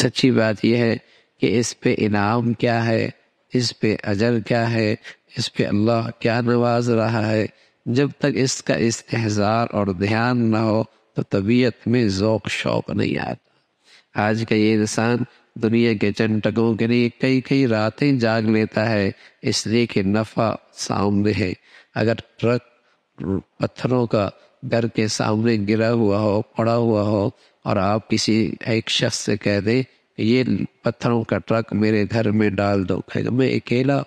सच्ची बात यह है कि इस पे इनाम क्या है इस पे अजर क्या है इस पे अल्लाह क्या नवाज रहा है जब तक इसका एहजार और ध्यान ना हो तो तबीयत में ज़ोक शौक नहीं आता आज का ये इंसान दुनिया के चंटकों के लिए कई कई रातें जाग लेता है इसलिए कि नफ़ा सामने है अगर ट्रक पत्थरों का घर के सामने गिरा हुआ हो पड़ा हुआ हो और आप किसी एक शख्स से कह दें ये पत्थरों का ट्रक मेरे घर में डाल दो कहेगा मैं अकेला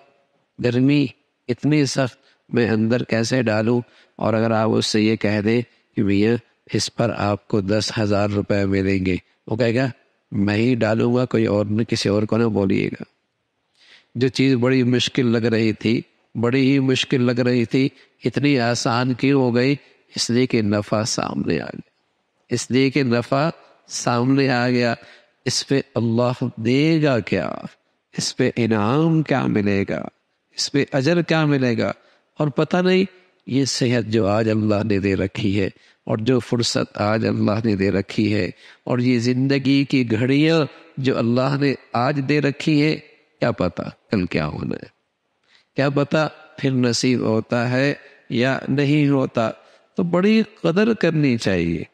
गर्मी इतनी सख्त मैं अंदर कैसे डालूं और अगर आप उससे ये कह दें कि भैया इस पर आपको दस हज़ार रुपये मिलेंगे वो कहेगा मैं ही डालूंगा कोई और न किसी और को ना बोलिएगा जो चीज़ बड़ी मुश्किल लग रही थी बड़ी ही मुश्किल लग रही थी इतनी आसान क्यों हो गई इसलिए कि नफ़ा सामने आ गया इसलिए कि नफ़ा सामने आ गया इस पे अल्लाह देगा क्या इस पे इनाम क्या मिलेगा इस पे अजर क्या मिलेगा और पता नहीं ये सेहत जो आज अल्लाह ने दे रखी है और जो फुर्सत आज अल्लाह ने दे रखी है और ये ज़िंदगी की घड़ियाँ जो अल्लाह ने आज दे रखी है क्या पता कल क्या होना है क्या पता फिर नसीब होता है या नहीं होता तो बड़ी कदर करनी चाहिए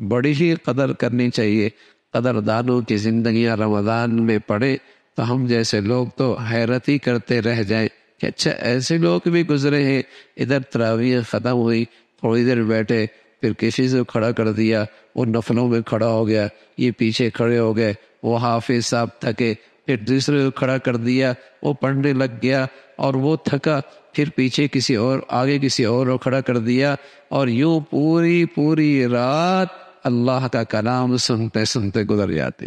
बड़ी ही कदर करनी चाहिए कदरदानों की ज़िंदगियाँ रमज़ान में पड़े तो हम जैसे लोग तो हैरत ही करते रह जाए कि अच्छा ऐसे लोग भी गुजरे हैं इधर तरावी ख़त्म हुई थोड़ी देर बैठे फिर किसी से खड़ा कर दिया वो नफलों में खड़ा हो गया ये पीछे खड़े हो गए वो हाफिज साहब थके फिर दूसरे को खड़ा कर दिया वो पढ़ने लग गया और वो थका फिर पीछे किसी और आगे किसी और को खड़ा कर दिया और यूँ पूरी पूरी रात अल्लाह का कलाम सुनते सुनते गुजर जाते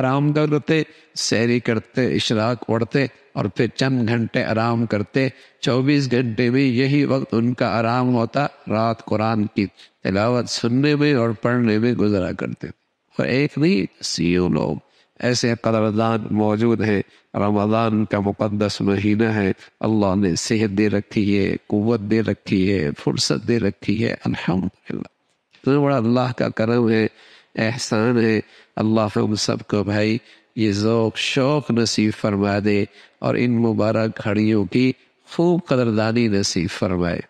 आराम करते सैरी करते इशराक उड़ते और फिर चंद घंटे आराम करते 24 घंटे में यही वक्त उनका आराम होता रात कुरान की तिलावत सुनने में और पढ़ने में गुजरा करते और एक नहीं सीओ लोग ऐसे कदरदान मौजूद हैं रमज़ान का मुकदस महीना है अल्लाह ने सेहत दे रखी है कुत दे रखी है फुर्सत दे रखी है अल्हम्दुलिल्लाह तो बड़ा अल्लाह का करम है एहसान है अल्लाह हम सबको भाई ये ओक़ शौक़ नसीब फरमा दे और इन मुबारक घड़ियों की खूब कदरदानी नसीब फरमाए